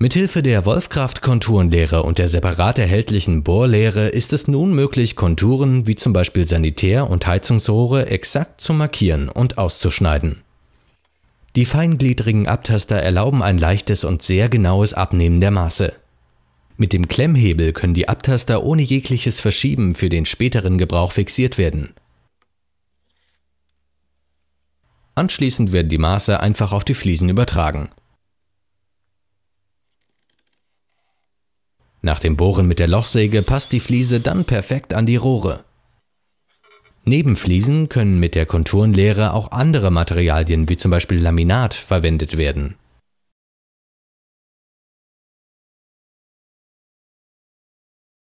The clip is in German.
Mithilfe der Wolfkraft-Konturenlehre und der separat erhältlichen Bohrlehre ist es nun möglich, Konturen wie zum Beispiel Sanitär- und Heizungsrohre exakt zu markieren und auszuschneiden. Die feingliedrigen Abtaster erlauben ein leichtes und sehr genaues Abnehmen der Maße. Mit dem Klemmhebel können die Abtaster ohne jegliches Verschieben für den späteren Gebrauch fixiert werden. Anschließend werden die Maße einfach auf die Fliesen übertragen. Nach dem Bohren mit der Lochsäge passt die Fliese dann perfekt an die Rohre. Neben Fliesen können mit der Konturenlehre auch andere Materialien wie zum Beispiel Laminat verwendet werden